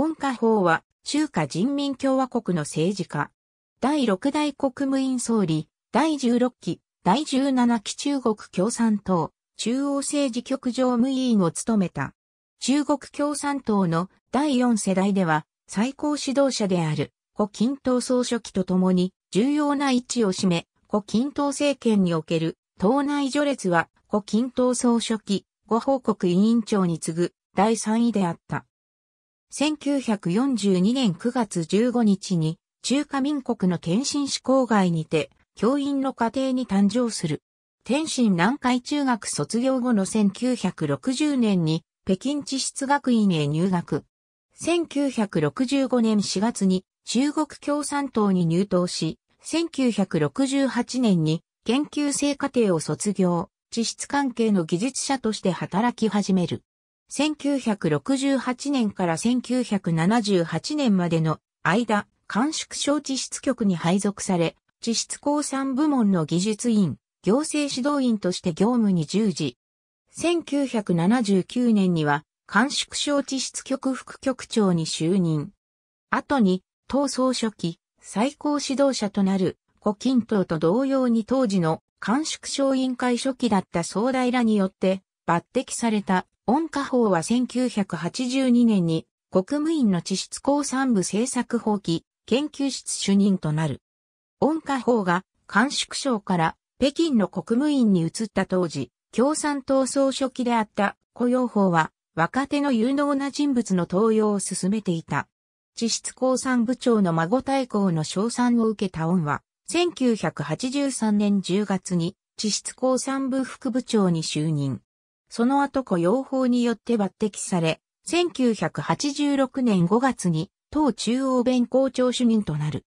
温家宝は中華人民共和国の政治家。第6代国務院総理、第16期、第17期中国共産党、中央政治局常務委員を務めた。中国共産党の第4世代では最高指導者である胡錦涛総書記と共に重要な位置を占め、胡錦涛政権における党内序列は胡錦涛総書記、ご報告委員長に次ぐ第3位であった。1942年9月15日に中華民国の天津市郊外にて教員の家庭に誕生する。天津南海中学卒業後の1960年に北京地質学院へ入学。1965年4月に中国共産党に入党し、1968年に研究生課程を卒業、地質関係の技術者として働き始める。1968年から1978年までの間、甘粛省地質局に配属され、地質工産部門の技術員、行政指導員として業務に従事。1979年には、甘粛省地質局副局長に就任。後に、党総書記、最高指導者となる、胡錦涛と同様に当時の甘粛省委員会書記だった総代らによって、抜擢された。温家宝は1982年に国務院の地質公産部政策法規研究室主任となる。温家宝が官縮省から北京の国務院に移った当時、共産党総書記であった雇用法は若手の有能な人物の登用を進めていた。地質公産部長の孫大公の賞賛を受けた恩は、1983年10月に地質公産部副部長に就任。その後雇用法によって抜擢され、1986年5月に党中央弁公庁主任となる。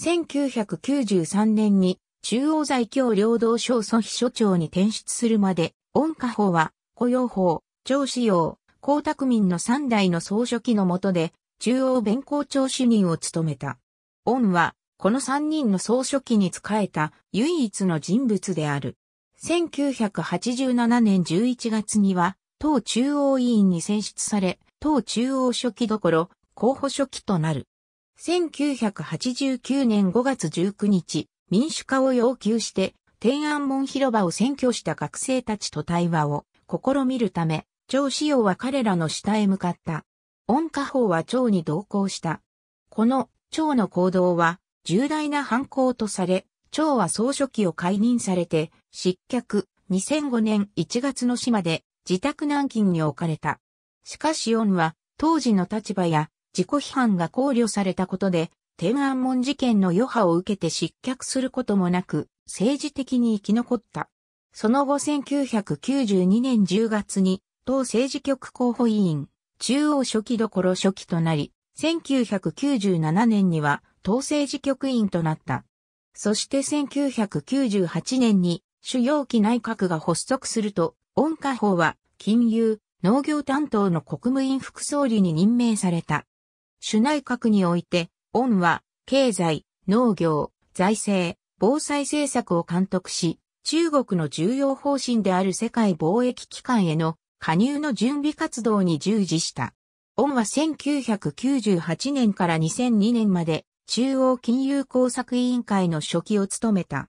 1993年に中央在京領土省組秘書長に転出するまで、恩家法は雇用法、張志用、江沢民の三代の総書記の下で、中央弁公庁主任を務めた。恩は、この三人の総書記に仕えた唯一の人物である。1987年11月には、党中央委員に選出され、党中央書記どころ、候補書記となる。1989年5月19日、民主化を要求して、天安門広場を占拠した学生たちと対話を試みるため、張志陽は彼らの下へ向かった。温家宝は張に同行した。この張の行動は重大な犯行とされ、張は総書記を解任されて失脚、2005年1月の島で自宅軟禁に置かれた。しかしンは当時の立場や自己批判が考慮されたことで天安門事件の余波を受けて失脚することもなく政治的に生き残った。その後1992年10月に党政治局候補委員中央初期どころ初期となり1997年には党政治局員となった。そして1998年に主要期内閣が発足すると、温家宝は金融、農業担当の国務院副総理に任命された。主内閣において、温は経済、農業、財政、防災政策を監督し、中国の重要方針である世界貿易機関への加入の準備活動に従事した。オンは1998年から2002年まで中央金融工作委員会の初期を務めた。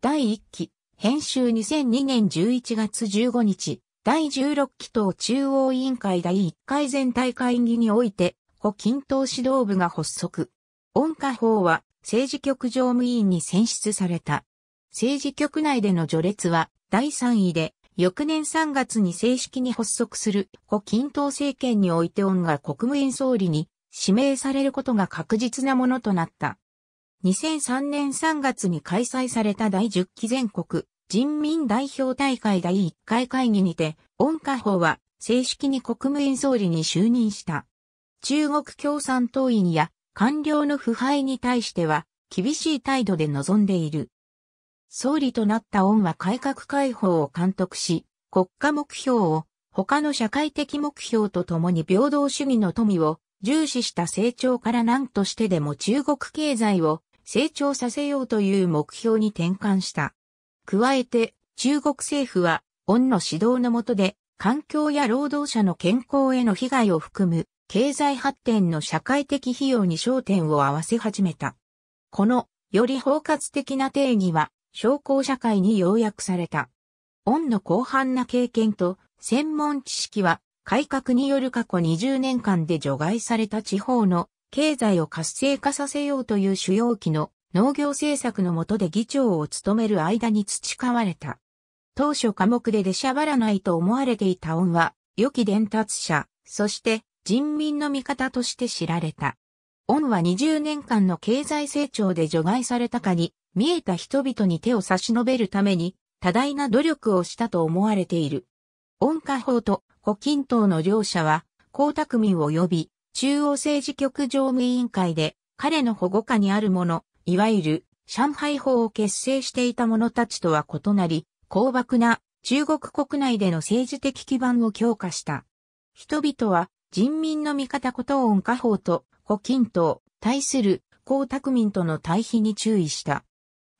第1期編集2002年11月15日、第16期党中央委員会第1回全体会議において、胡錦涛指導部が発足。恩下法は政治局常務委員に選出された。政治局内での序列は第3位で、翌年3月に正式に発足する胡錦涛政権において恩が国務院総理に指名されることが確実なものとなった。2003年3月に開催された第10期全国人民代表大会第1回会議にて、温家宝は正式に国務院総理に就任した。中国共産党員や官僚の腐敗に対しては厳しい態度で臨んでいる。総理となった恩は改革開放を監督し、国家目標を他の社会的目標とともに平等主義の富を重視した成長から何としてでも中国経済を成長させようという目標に転換した。加えて、中国政府は、恩の指導の下で、環境や労働者の健康への被害を含む、経済発展の社会的費用に焦点を合わせ始めた。この、より包括的な定義は、商工社会に要約された。恩の広範な経験と、専門知識は、改革による過去20年間で除外された地方の経済を活性化させようという主要期の農業政策の下で議長を務める間に培われた。当初科目で出しゃばらないと思われていた恩は、良き伝達者、そして人民の味方として知られた。恩は20年間の経済成長で除外されたかに、見えた人々に手を差し伸べるために、多大な努力をしたと思われている。恩家法と胡錦涛の両者は、江沢民を呼び中央政治局常務委員会で彼の保護下にある者、いわゆる上海法を結成していた者たちとは異なり、高漠な中国国内での政治的基盤を強化した。人々は人民の味方こと恩家法と胡錦涛、対する江沢民との対比に注意した。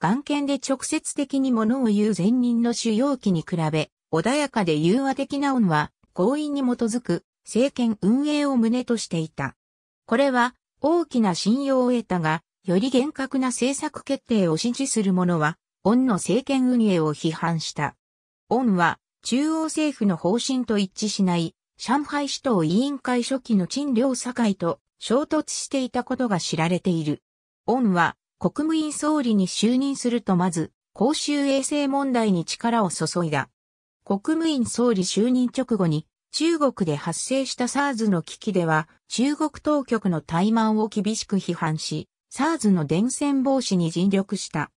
眼見で直接的に物を言う前人の主要期に比べ、穏やかで融和的な恩は、合意に基づく政権運営を旨としていた。これは大きな信用を得たが、より厳格な政策決定を支持する者は、恩の政権運営を批判した。恩は中央政府の方針と一致しない上海市党委員会初期の陳良堺と衝突していたことが知られている。恩は国務院総理に就任するとまず公衆衛生問題に力を注いだ。国務院総理就任直後に中国で発生した SARS の危機では、中国当局の怠慢を厳しく批判し、SARS の伝染防止に尽力した。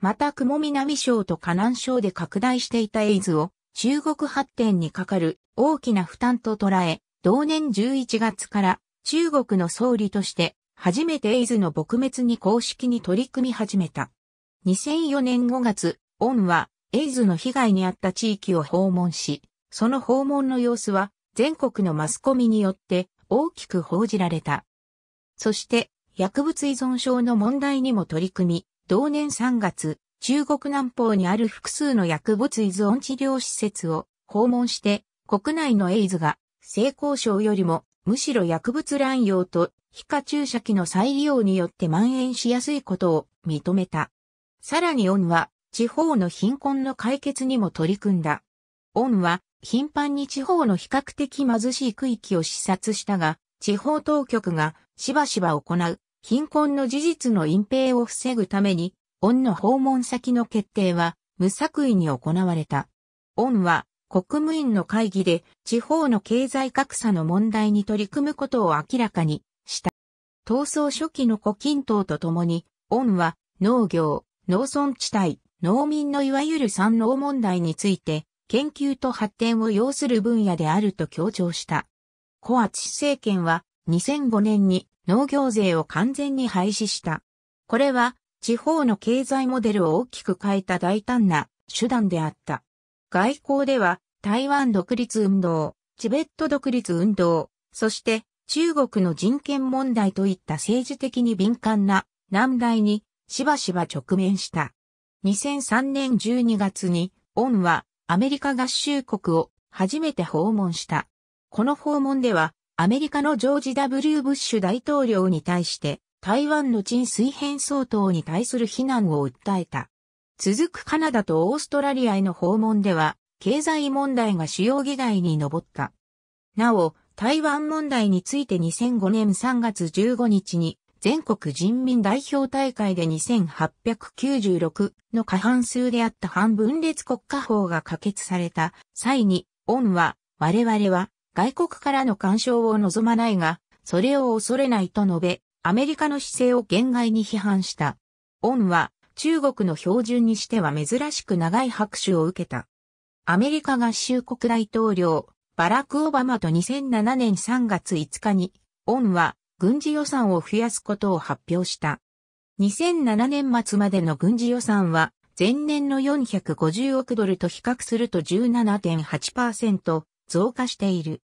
また、雲南省と河南省で拡大していたエイズを、中国発展にかかる大きな負担と捉え、同年11月から中国の総理として初めてエイズの撲滅に公式に取り組み始めた。2004年5月、オンはエイズの被害に遭った地域を訪問し、その訪問の様子は全国のマスコミによって大きく報じられた。そして、薬物依存症の問題にも取り組み、同年3月、中国南方にある複数の薬物依存治療施設を訪問して、国内のエイズが性交渉よりもむしろ薬物乱用と皮下注射器の再利用によって蔓延しやすいことを認めた。さらにオンは地方の貧困の解決にも取り組んだ。オンは頻繁に地方の比較的貧しい区域を視察したが、地方当局がしばしば行う貧困の事実の隠蔽を防ぐために、恩の訪問先の決定は無作為に行われた。恩は国務院の会議で地方の経済格差の問題に取り組むことを明らかにした。闘争初期の古近涛とともに、恩は農業、農村地帯、農民のいわゆる産農問題について研究と発展を要する分野であると強調した。コアチ政権は2005年に農業税を完全に廃止した。これは地方の経済モデルを大きく変えた大胆な手段であった。外交では台湾独立運動、チベット独立運動、そして中国の人権問題といった政治的に敏感な難題にしばしば直面した。2003年12月に、オンはアメリカ合衆国を初めて訪問した。この訪問では、アメリカのジョージ・ W・ ブッシュ大統領に対して、台湾の陳水扁相当に対する非難を訴えた。続くカナダとオーストラリアへの訪問では、経済問題が主要議題に上った。なお、台湾問題について2005年3月15日に全国人民代表大会で2896の過半数であった反分裂国家法が可決された際に、恩は、我々は外国からの干渉を望まないが、それを恐れないと述べ、アメリカの姿勢を限外に批判した。恩は、中国の標準にしては珍しく長い拍手を受けた。アメリカ合衆国大統領、バラク・オバマと2007年3月5日に、恩は、軍事予算を増やすことを発表した。2007年末までの軍事予算は前年の450億ドルと比較すると17.8%増加している。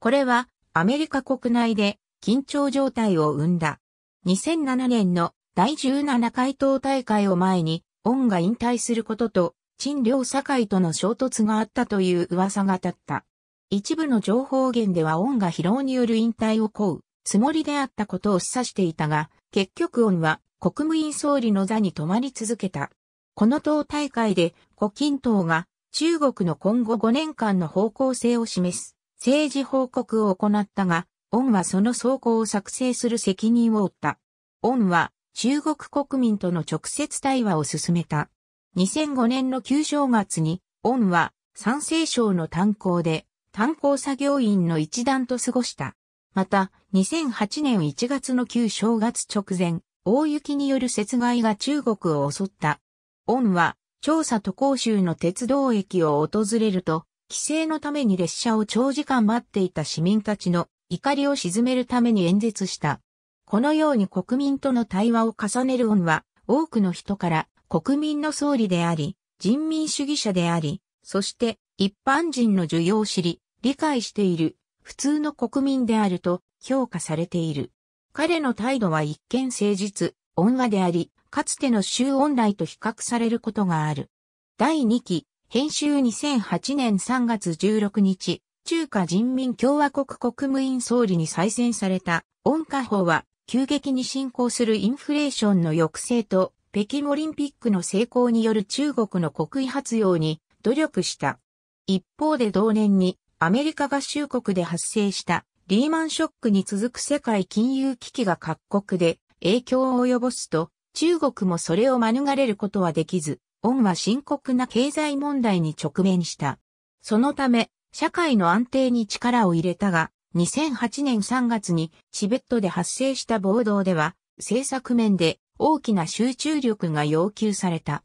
これはアメリカ国内で緊張状態を生んだ。2007年の第17回党大会を前に、恩が引退することと、陳良堺との衝突があったという噂が立った。一部の情報源では恩が疲労による引退を請う。つもりであったことを示唆していたが、結局恩は国務院総理の座に止まり続けた。この党大会で胡錦涛が中国の今後5年間の方向性を示す政治報告を行ったが、恩はその草稿を作成する責任を負った。恩は中国国民との直接対話を進めた。2005年の旧正月に、恩は山西省の炭鉱で炭鉱作業員の一団と過ごした。また、2008年1月の旧正月直前、大雪による雪害が中国を襲った。恩は、調査と公州の鉄道駅を訪れると、帰省のために列車を長時間待っていた市民たちの怒りを鎮めるために演説した。このように国民との対話を重ねる恩は、多くの人から国民の総理であり、人民主義者であり、そして一般人の需要を知り、理解している普通の国民であると評価されている。彼の態度は一見誠実、恩和であり、かつての周恩来と比較されることがある。第2期、編集2008年3月16日、中華人民共和国国務院総理に再選された、温家宝は、急激に進行するインフレーションの抑制と、北京オリンピックの成功による中国の国威発揚に努力した。一方で同年にアメリカ合衆国で発生したリーマンショックに続く世界金融危機が各国で影響を及ぼすと、中国もそれを免れることはできず、恩は深刻な経済問題に直面した。そのため、社会の安定に力を入れたが、2008年3月にチベットで発生した暴動では、政策面で大きな集中力が要求された。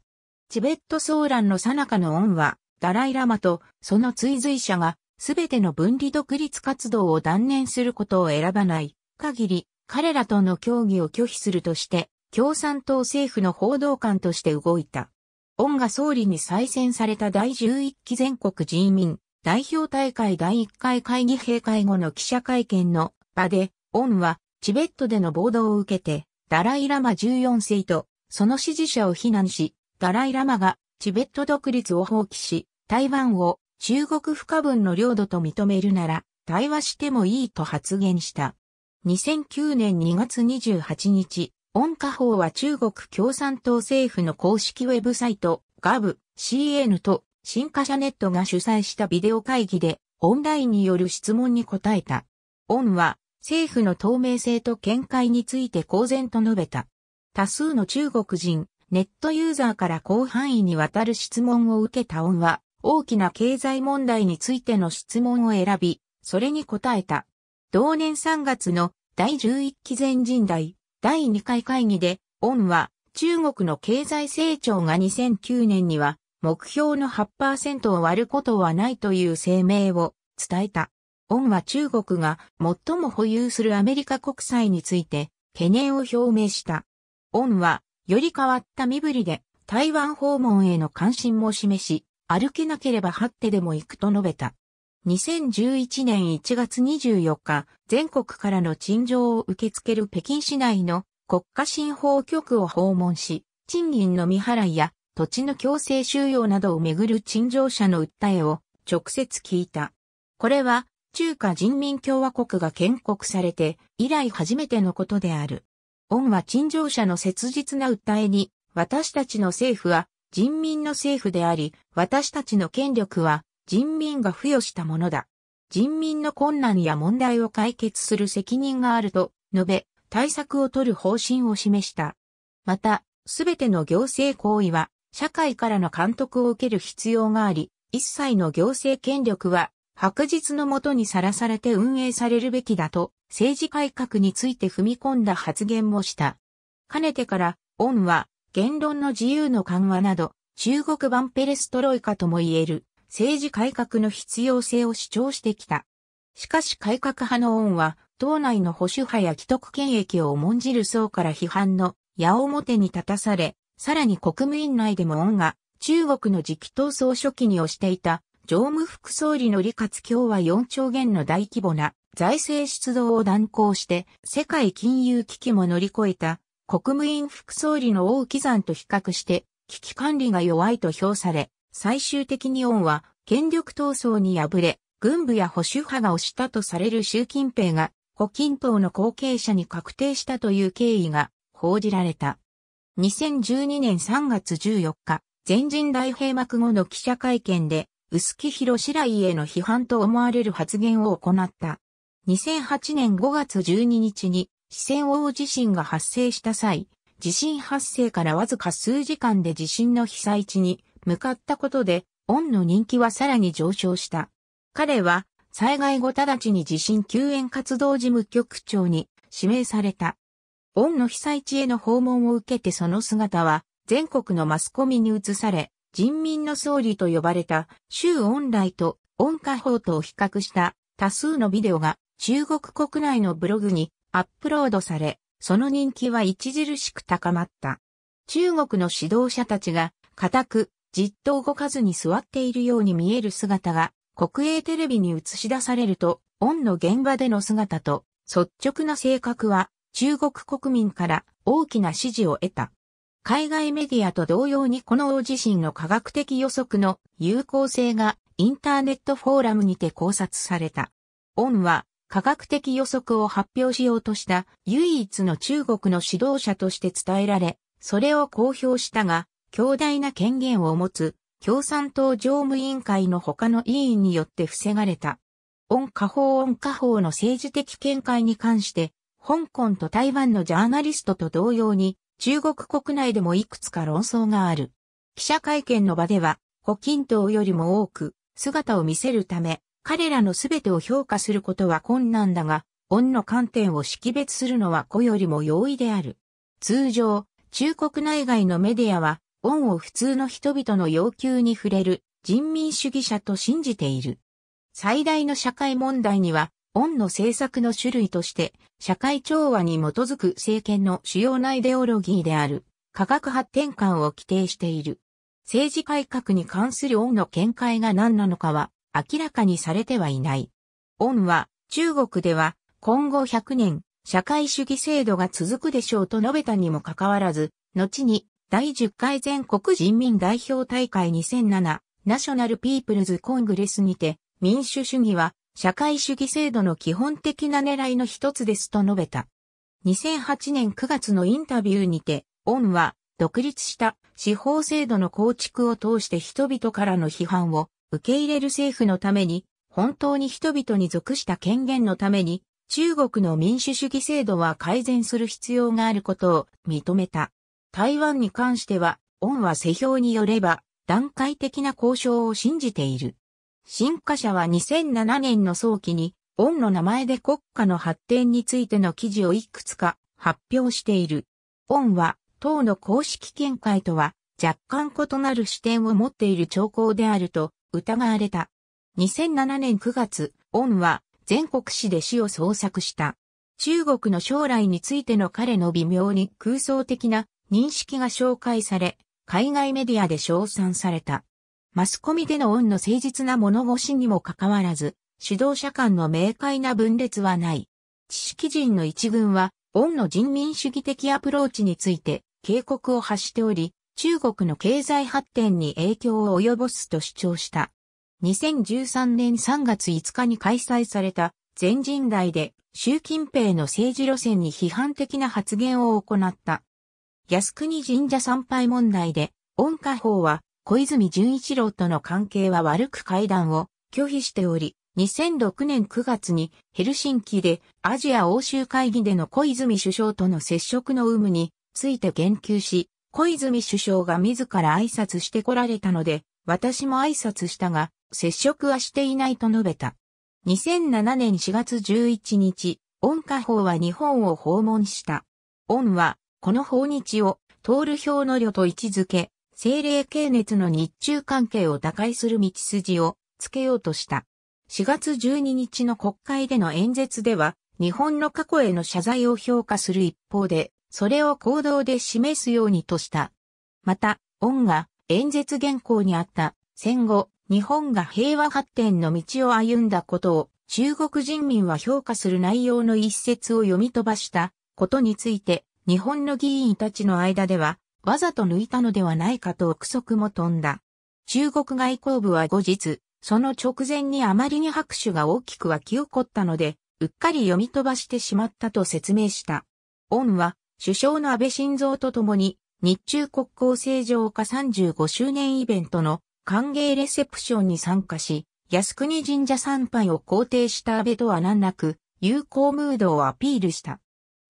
チベット騒乱の最中の恩は、ダライラマとその追随者がすべての分離独立活動を断念することを選ばない限り、彼らとの協議を拒否するとして、共産党政府の報道官として動いた。恩が総理に再選された第11期全国人民代表大会第1回会議閉会後の記者会見の場で、恩はチベットでの暴動を受けて、ダライラマ14世とその支持者を非難し、ダライラマがチベット独立を放棄し、台湾を中国不可分の領土と認めるなら、対話してもいいと発言した。2009年2月28日、温家宝は中国共産党政府の公式ウェブサイト、ガ GAV-CN と新華社ネットが主催したビデオ会議で、オンラインによる質問に答えた。オンは、政府の透明性と見解について公然と述べた。多数の中国人、ネットユーザーから広範囲にわたる質問を受けたオンは、大きな経済問題についての質問を選び、それに答えた。同年3月の第11期全人代第2回会議で、恩は中国の経済成長が2009年には目標の8%を割ることはないという声明を伝えた。恩は中国が最も保有するアメリカ国債について懸念を表明した。恩はより変わった身振りで台湾訪問への関心も示し、歩けなければ張ってでも行くと述べた。2011年1月24日、全国からの陳情を受け付ける北京市内の国家新法局を訪問し、賃金の未払いや土地の強制収容などをめぐる陳情者の訴えを直接聞いた。これは中華人民共和国が建国されて以来初めてのことである。恩は陳情者の切実な訴えに私たちの政府は人民の政府であり、私たちの権力は人民が付与したものだ。人民の困難や問題を解決する責任があると述べ、対策を取る方針を示した。また、すべての行政行為は社会からの監督を受ける必要があり、一切の行政権力は白日のもとにさらされて運営されるべきだと政治改革について踏み込んだ発言もした。かねてから、オンは言論の自由の緩和など、中国版ペレストロイカとも言える政治改革の必要性を主張してきた。しかし改革派の恩は、党内の保守派や既得権益を重んじる層から批判の矢面に立たされ、さらに国務院内でも恩が中国の次期闘争初期に推していた常務副総理の李克強は4兆元の大規模な財政出動を断行して世界金融危機も乗り越えた国務院副総理の大木山と比較して、危機管理が弱いと評され、最終的に恩は権力闘争に敗れ、軍部や保守派が推したとされる習近平が、胡錦涛の後継者に確定したという経緯が報じられた。2012年3月14日、全人代閉幕後の記者会見で、薄木博白井への批判と思われる発言を行った。2008年5月12日に四川大地震が発生した際、地震発生からわずか数時間で地震の被災地に向かったことで、恩の人気はさらに上昇した。彼は、災害後直ちに地震救援活動事務局長に指名された。恩の被災地への訪問を受けてその姿は、全国のマスコミに移され、人民の総理と呼ばれた、周恩来と、恩家宝とを比較した多数のビデオが中国国内のブログにアップロードされ、その人気は著しく高まった。中国の指導者たちが、固く、じっと動かずに座っているように見える姿が、国営テレビに映し出されると、恩の現場での姿と、率直な性格は、中国国民から大きな支持を得た。海外メディアと同様にこの大地震の科学的予測の有効性がインターネットフォーラムにて考察された。恩は科学的予測を発表しようとした唯一の中国の指導者として伝えられ、それを公表したが、強大な権限を持つ共産党常務委員会の他の委員によって防がれた。温家宝温家法の政治的見解に関して、香港と台湾のジャーナリストと同様に、中国国内でもいくつか論争がある。記者会見の場では、胡錦涛よりも多く姿を見せるため、彼らの全てを評価することは困難だが、恩の観点を識別するのは子よりも容易である。通常、中国内外のメディアは、恩を普通の人々の要求に触れる人民主義者と信じている。最大の社会問題には、恩の政策の種類として、社会調和に基づく政権の主要なイデオロギーである、科学発展観を規定している。政治改革に関する恩の見解が何なのかは、明らかにされてはいない。恩は、中国では、今後100年、社会主義制度が続くでしょうと述べたにもかかわらず、後に、第10回全国人民代表大会2007、ナショナルピープルズコングレスにて、民主主義は、社会主義制度の基本的な狙いの一つですと述べた。2008年9月のインタビューにて、恩は、独立した司法制度の構築を通して人々からの批判を受け入れる政府のために、本当に人々に属した権限のために、中国の民主主義制度は改善する必要があることを認めた。台湾に関しては、恩は世評によれば、段階的な交渉を信じている。新華社は2007年の早期に、恩の名前で国家の発展についての記事をいくつか発表している。恩は、党の公式見解とは、若干異なる視点を持っている兆候であると疑われた。2007年9月、恩は全国紙で死を創作した。中国の将来についての彼の微妙に空想的な認識が紹介され、海外メディアで称賛された。マスコミでの恩の誠実な物腰にもかかわらず、指導者間の明快な分裂はない。知識人の一軍は、恩の人民主義的アプローチについて警告を発しており、中国の経済発展に影響を及ぼすと主張した。2013年3月5日に開催された全人代で習近平の政治路線に批判的な発言を行った。靖国神社参拝問題で、温家法は小泉純一郎との関係は悪く会談を拒否しており、2006年9月にヘルシンキでアジア欧州会議での小泉首相との接触の有無について言及し、小泉首相が自ら挨拶してこられたので、私も挨拶したが、接触はしていないと述べた。2007年4月11日、恩下法は日本を訪問した。恩は、この訪日を、通る表の旅と位置づけ、政令系熱の日中関係を打開する道筋をつけようとした。4月12日の国会での演説では、日本の過去への謝罪を評価する一方で、それを行動で示すようにとした。また、恩が演説原稿にあった戦後、日本が平和発展の道を歩んだことを中国人民は評価する内容の一節を読み飛ばしたことについて日本の議員たちの間ではわざと抜いたのではないかと憶測も飛んだ。中国外交部は後日、その直前にあまりに拍手が大きく沸き起こったので、うっかり読み飛ばしてしまったと説明した。恩は首相の安倍晋三と共に、日中国交正常化35周年イベントの歓迎レセプションに参加し、靖国神社参拝を肯定した安倍とは難なく、友好ムードをアピールした。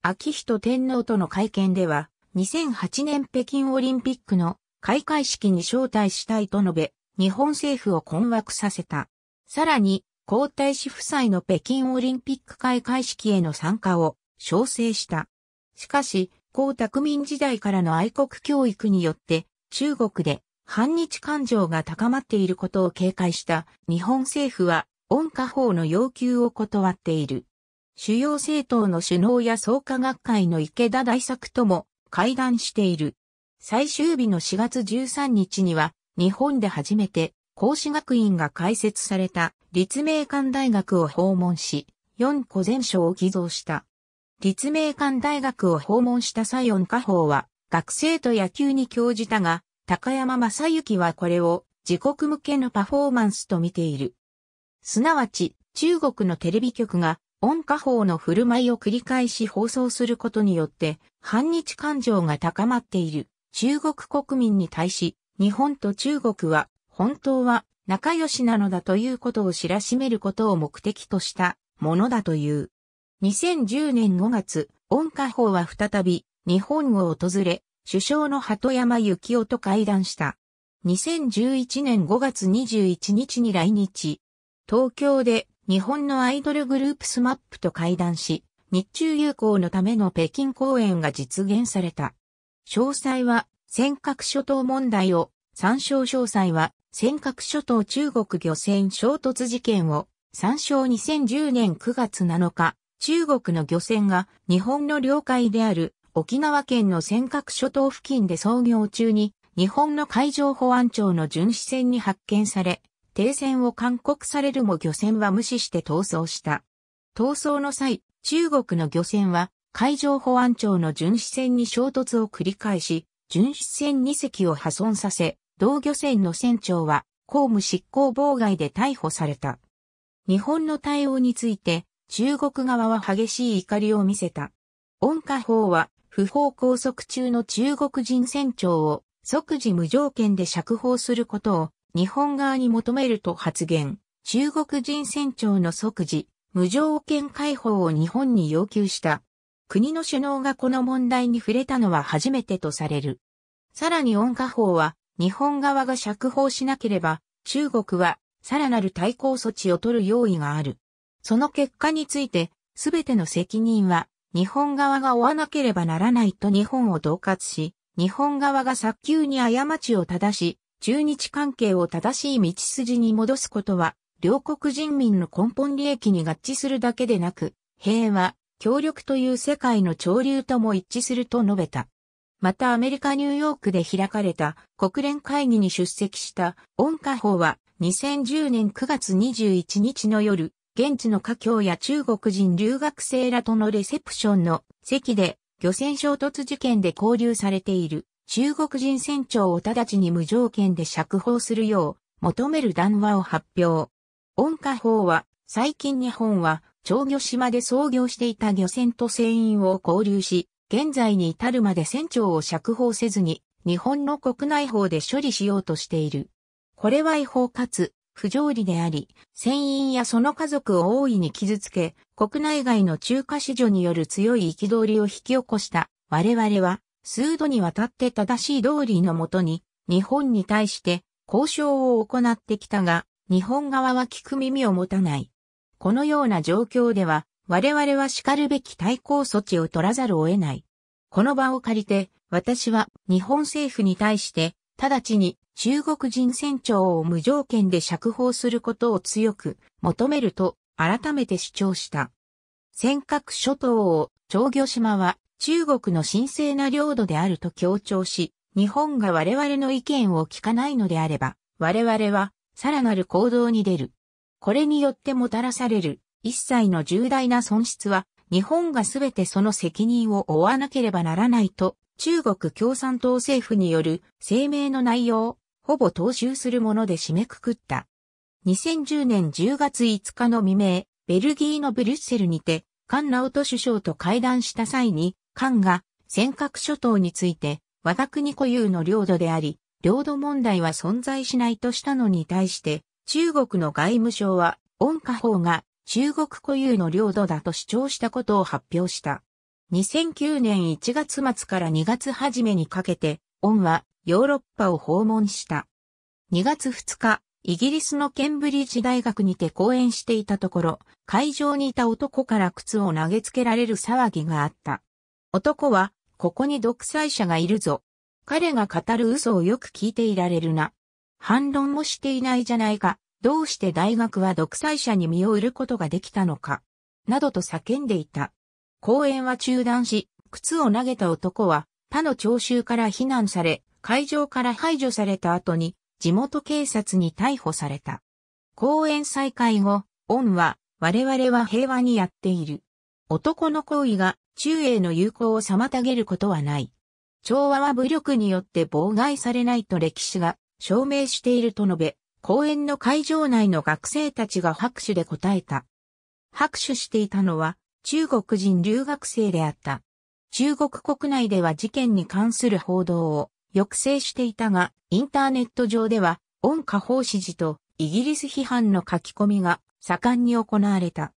秋人天皇との会見では、2008年北京オリンピックの開会式に招待したいと述べ、日本政府を困惑させた。さらに、皇太子夫妻の北京オリンピック開会式への参加を、調整した。しかし、江沢民時代からの愛国教育によって、中国で反日感情が高まっていることを警戒した日本政府は、温家法の要求を断っている。主要政党の首脳や創価学会の池田大作とも会談している。最終日の4月13日には、日本で初めて、孔子学院が開設された立命館大学を訪問し、4個全書を寄贈した。立命館大学を訪問した西園家宝は、学生と野球に興じたが、高山正幸はこれを自国向けのパフォーマンスと見ている。すなわち、中国のテレビ局が、恩家宝の振る舞いを繰り返し放送することによって、反日感情が高まっている中国国民に対し、日本と中国は、本当は仲良しなのだということを知らしめることを目的としたものだという。2010年5月、温家宝は再び日本を訪れ、首相の鳩山幸夫と会談した。2011年5月21日に来日。東京で日本のアイドルグループスマップと会談し、日中友好のための北京公演が実現された。詳細は尖閣諸島問題を、参照詳細は尖閣諸島中国漁船衝突事件を、参照2010年9月7日、中国の漁船が日本の領海である沖縄県の尖閣諸島付近で操業中に日本の海上保安庁の巡視船に発見され、停戦を勧告されるも漁船は無視して逃走した。逃走の際、中国の漁船は海上保安庁の巡視船に衝突を繰り返し、巡視船2隻を破損させ、同漁船の船長は公務執行妨害で逮捕された。日本の対応について、中国側は激しい怒りを見せた。温家法は不法拘束中の中国人船長を即時無条件で釈放することを日本側に求めると発言。中国人船長の即時無条件解放を日本に要求した。国の首脳がこの問題に触れたのは初めてとされる。さらに温家宝は日本側が釈放しなければ中国はさらなる対抗措置を取る用意がある。その結果について、すべての責任は日本側が負わなければならないと日本を恫喝し、日本側が早急に過ちを正し、中日関係を正しい道筋に戻すことは、両国人民の根本利益に合致するだけでなく、平和、協力という世界の潮流とも一致すると述べた。またアメリカ・ニューヨークで開かれた国連会議に出席した恩加法は2010年9月21日の夜、現地の華僑や中国人留学生らとのレセプションの席で漁船衝突事件で交流されている中国人船長を直ちに無条件で釈放するよう求める談話を発表。音化法は最近日本は長魚島で創業していた漁船と船員を交流し、現在に至るまで船長を釈放せずに日本の国内法で処理しようとしている。これは違法かつ不条理であり、船員やその家族を大いに傷つけ、国内外の中華市場による強い憤りを引き起こした我々は、数度にわたって正しい道理のもとに、日本に対して交渉を行ってきたが、日本側は聞く耳を持たない。このような状況では、我々は叱るべき対抗措置を取らざるを得ない。この場を借りて、私は日本政府に対して、直ちに中国人船長を無条件で釈放することを強く求めると改めて主張した。尖閣諸島を長魚島は中国の神聖な領土であると強調し、日本が我々の意見を聞かないのであれば、我々はさらなる行動に出る。これによってもたらされる一切の重大な損失は、日本がすべてその責任を負わなければならないと、中国共産党政府による声明の内容ほぼ踏襲するもので締めくくった。2010年10月5日の未明、ベルギーのブリュッセルにて、カンラオト首相と会談した際に、カンが尖閣諸島について、我が国固有の領土であり、領土問題は存在しないとしたのに対して、中国の外務省は、温家法が中国固有の領土だと主張したことを発表した。2009年1月末から2月初めにかけて、恩はヨーロッパを訪問した。2月2日、イギリスのケンブリッジ大学にて講演していたところ、会場にいた男から靴を投げつけられる騒ぎがあった。男は、ここに独裁者がいるぞ。彼が語る嘘をよく聞いていられるな。反論もしていないじゃないか。どうして大学は独裁者に身を売ることができたのか。などと叫んでいた。講演は中断し、靴を投げた男は他の聴衆から非難され、会場から排除された後に、地元警察に逮捕された。公演再開後、恩は、我々は平和にやっている。男の行為が中英の友好を妨げることはない。調和は武力によって妨害されないと歴史が証明していると述べ、公演の会場内の学生たちが拍手で答えた。拍手していたのは中国人留学生であった。中国国内では事件に関する報道を抑制していたが、インターネット上では、温家宝支持とイギリス批判の書き込みが盛んに行われた。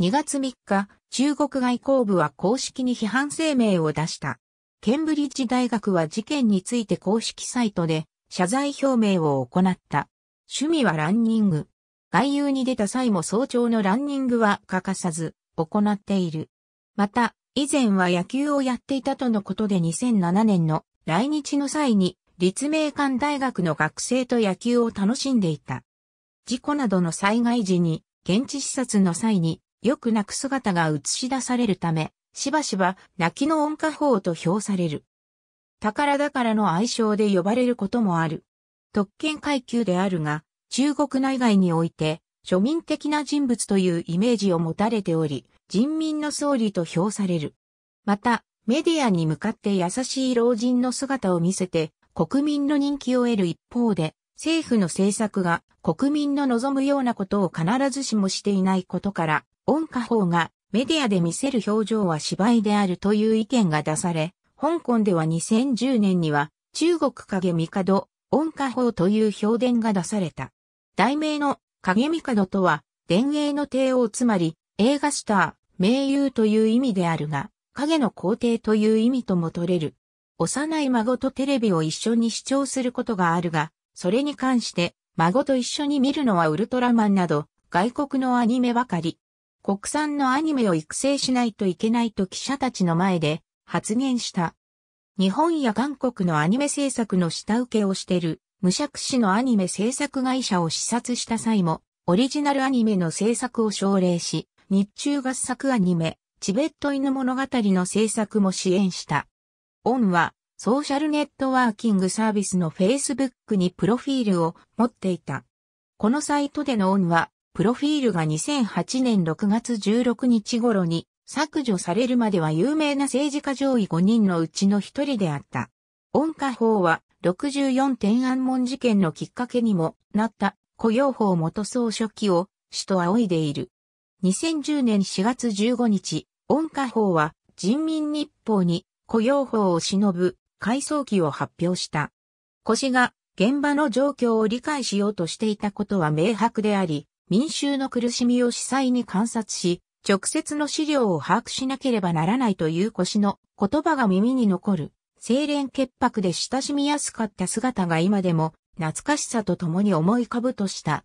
2月3日、中国外交部は公式に批判声明を出した。ケンブリッジ大学は事件について公式サイトで謝罪表明を行った。趣味はランニング。外遊に出た際も早朝のランニングは欠かさず行っている。また、以前は野球をやっていたとのことで2007年の来日の際に立命館大学の学生と野球を楽しんでいた。事故などの災害時に現地視察の際によく泣く姿が映し出されるため、しばしば泣きの音歌法と評される。宝だからの愛称で呼ばれることもある。特権階級であるが、中国内外において庶民的な人物というイメージを持たれており、人民の総理と評される。また、メディアに向かって優しい老人の姿を見せて、国民の人気を得る一方で、政府の政策が国民の望むようなことを必ずしもしていないことから、音家法がメディアで見せる表情は芝居であるという意見が出され、香港では2010年には中国影帝、音家法という評伝が出された。題名の影帝とは、伝英の帝王つまり映画スター、名優という意味であるが、影の皇帝という意味とも取れる。幼い孫とテレビを一緒に視聴することがあるが、それに関して、孫と一緒に見るのはウルトラマンなど、外国のアニメばかり。国産のアニメを育成しないといけないと記者たちの前で発言した。日本や韓国のアニメ制作の下請けをしてる、無釈氏のアニメ制作会社を視察した際も、オリジナルアニメの制作を奨励し、日中合作アニメ、チベット犬物語の制作も支援した。オンは、ソーシャルネットワーキングサービスの Facebook にプロフィールを持っていた。このサイトでのオンは、プロフィールが2008年6月16日頃に削除されるまでは有名な政治家上位5人のうちの1人であった。オン家法は64天安門事件のきっかけにもなった雇用法元総書記を死と仰いでいる。2010年4月15日、温家法は人民日報に雇用法を忍ぶ回想記を発表した。腰が現場の状況を理解しようとしていたことは明白であり、民衆の苦しみを司祭に観察し、直接の資料を把握しなければならないという腰の言葉が耳に残る、清廉潔白で親しみやすかった姿が今でも懐かしさと共に思い浮かぶとした。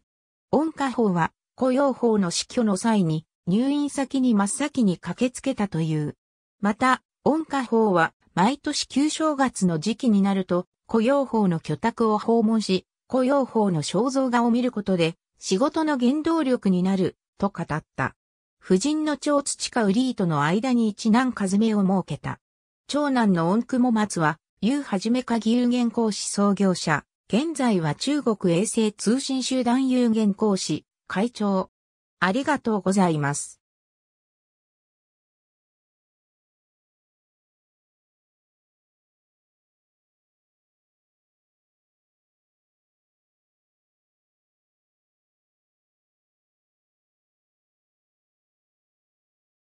温家法は雇用法の死去の際に入院先に真っ先に駆けつけたという。また、恩家法は毎年旧正月の時期になると雇用法の居宅を訪問し、雇用法の肖像画を見ることで仕事の原動力になると語った。夫人の長土かウリーとの間に一男数めを設けた。長男の恩雲松は、ゆはじめか義勇元講師創業者、現在は中国衛星通信集団有限講師、会長。ありがとうございます。